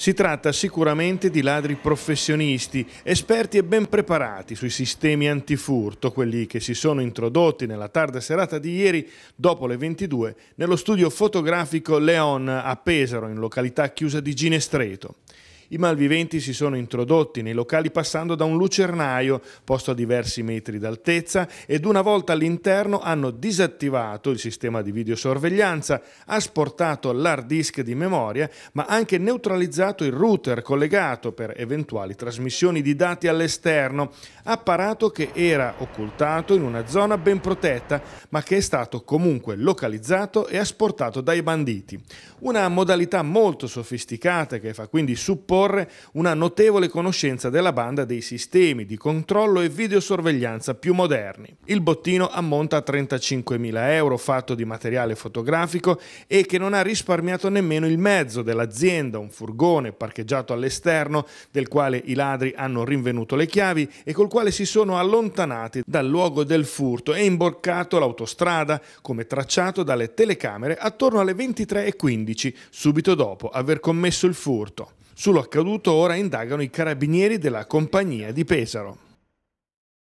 Si tratta sicuramente di ladri professionisti, esperti e ben preparati sui sistemi antifurto, quelli che si sono introdotti nella tarda serata di ieri dopo le 22 nello studio fotografico Leon a Pesaro, in località chiusa di Ginestreto. I malviventi si sono introdotti nei locali passando da un lucernaio posto a diversi metri d'altezza ed una volta all'interno hanno disattivato il sistema di videosorveglianza, asportato l'hard disk di memoria, ma anche neutralizzato il router collegato per eventuali trasmissioni di dati all'esterno, apparato che era occultato in una zona ben protetta, ma che è stato comunque localizzato e asportato dai banditi. Una modalità molto sofisticata che fa quindi supporto supporre una notevole conoscenza della banda dei sistemi di controllo e videosorveglianza più moderni. Il bottino ammonta a 35.000 euro fatto di materiale fotografico e che non ha risparmiato nemmeno il mezzo dell'azienda, un furgone parcheggiato all'esterno del quale i ladri hanno rinvenuto le chiavi e col quale si sono allontanati dal luogo del furto e imborcato l'autostrada come tracciato dalle telecamere attorno alle 23.15 subito dopo aver commesso il furto. Sullo accaduto ora indagano i carabinieri della compagnia di Pesaro.